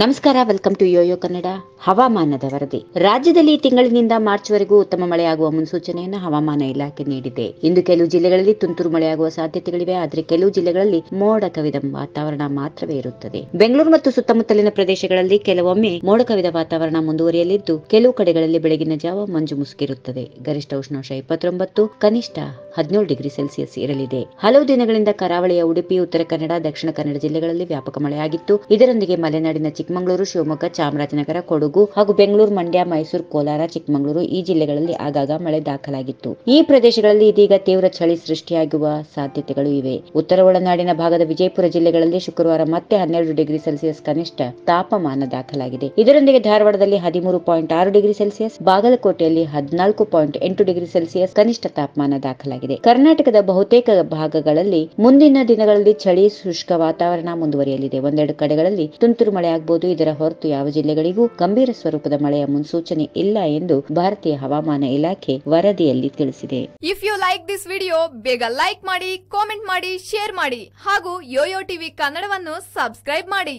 ನಮಸ್ಕಾರ welcome to Yoyo Kannada ಹವಾಮಾನದ ವರದಿ ರಾಜ್ಯದಲ್ಲಿ ತಿಂಗಳಿನಿಂದ ಮಾರ್ಚ್ ವರೆಗೂ ಉತ್ತಮ ಮಳೆಯಾಗುವ ಮುನ್ಸೂಚನೆಯನ್ನು ಹವಾಮಾನ ಇಲಾಖೆ ನೀಡಿದೆ ಇಂದು ಕೆಲವು ಜಿಲ್ಲೆಗಳಲ್ಲಿ ತುಂತುರು ಮಳೆಯಾಗುವ ಸಾಧ್ಯತೆಗಳಿವೆ ಆದರೆ ಕೆಲವು ಜಿಲ್ಲೆಗಳಲ್ಲಿ ಮೋಡ ಕವಿದ ವಾತಾವರಣ ಮಾತ್ರವೇ ಇರುತ್ತದೆ ಬೆಂಗಳೂರು ಮತ್ತು ಸುತ್ತಮುತ್ತಲಿನ ಪ್ರದೇಶಗಳಲ್ಲಿ ಕೆಲವೊಮ್ಮೆ ಮೋಡ ಕವಿದ ವಾತಾವರಣ ಮುಂದುವರಿಯಲಿದ್ದು ಕೆಲವು ಕಡೆಗಳಲ್ಲಿ ಬೆಳಗಿನ ಜಾವ ಮಂಜು ಮುಸುಕಿರುತ್ತದೆ ಗರಿಷ್ಠ ಉಷ್ಣಾಂಶ ಇಪ್ಪತ್ತೊಂಬತ್ತು ಕನಿಷ್ಠ ಹದಿನೇಳು ಡಿಗ್ರಿ ಸೆಲ್ಸಿಯಸ್ ಇರಲಿದೆ ಹಲವು ದಿನಗಳಿಂದ ಕರಾವಳಿಯ ಉಡುಪಿ ಉತ್ತರ ಕನ್ನಡ ದಕ್ಷಿಣ ಕನ್ನಡ ಜಿಲ್ಲೆಗಳಲ್ಲಿ ವ್ಯಾಪಕ ಮಳೆಯಾಗಿತ್ತು ಇದರೊಂದಿಗೆ ಮಲೆನಾಡಿನ ಚಿಕ್ಕಮಗಳೂರು ಶಿವಮೊಗ್ಗ ಚಾಮರಾಜನಗರ ಕೊಡಗು ಹಾಗೂ ಬೆಂಗಳೂರು ಮಂಡ್ಯ ಮೈಸೂರು ಕೋಲಾರ ಚಿಕ್ಕಮಗಳೂರು ಈ ಜಿಲ್ಲೆಗಳಲ್ಲಿ ಆಗಾಗ ಮಳೆ ದಾಖಲಾಗಿತ್ತು ಈ ಪ್ರದೇಶಗಳಲ್ಲಿ ಇದೀಗ ತೀವ್ರ ಚಳಿ ಸೃಷ್ಟಿಯಾಗುವ ಸಾಧ್ಯತೆಗಳು ಇವೆ ಉತ್ತರ ಒಳನಾಡಿನ ಭಾಗದ ವಿಜಯಪುರ ಜಿಲ್ಲೆಗಳಲ್ಲಿ ಶುಕ್ರವಾರ ಮತ್ತೆ ಹನ್ನೆರಡು ಡಿಗ್ರಿ ಸೆಲ್ಸಿಯಸ್ ಕನಿಷ್ಠ ತಾಪಮಾನ ದಾಖಲಾಗಿದೆ ಇದರೊಂದಿಗೆ ಧಾರವಾಡದಲ್ಲಿ ಹದಿಮೂರು ಪಾಯಿಂಟ್ ಆರು ಡಿಗ್ರಿ ಸೆಲ್ಸಿಯಸ್ ಬಾಗಲಕೋಟೆಯಲ್ಲಿ ಹದಿನಾಲ್ಕು ಪಾಯಿಂಟ್ ಎಂಟು ಡಿಗ್ರಿ ಸೆಲ್ಸಿಯಸ್ ಕನಿಷ್ಠ ತಾಪಮಾನ ದಾಖಲಾಗಿದೆ ಕರ್ನಾಟಕದ ಬಹುತೇಕ ಭಾಗಗಳಲ್ಲಿ ಮುಂದಿನ ದಿನಗಳಲ್ಲಿ ಚಳಿ ಶುಷ್ಕ ವಾತಾವರಣ ಮುಂದುವರಿಯಲಿದೆ ಒಂದೆರಡು ಕಡೆಗಳಲ್ಲಿ ತುಂತುರು ಮಳೆಯಾಗಬಹುದು ಇರಬಹುದು ಇದರ ಹೊರತು ಯಾವ ಜಿಲ್ಲೆಗಳಿಗೂ ಗಂಭೀರ ಸ್ವರೂಪದ ಮಳೆಯ ಮುನ್ಸೂಚನೆ ಇಲ್ಲ ಎಂದು ಭಾರತೀಯ ಹವಾಮಾನ ಇಲಾಖೆ ವರದಿಯಲ್ಲಿ ತಿಳಿಸಿದೆ if you like this video ಬೇಗ ಲೈಕ್ ಮಾಡಿ ಕಾಮೆಂಟ್ ಮಾಡಿ ಶೇರ್ ಮಾಡಿ ಹಾಗೂ ಯೋಯೋ ಟಿವಿ ಕನ್ನಡವನ್ನು ಸಬ್ಸ್ಕ್ರೈಬ್ ಮಾಡಿ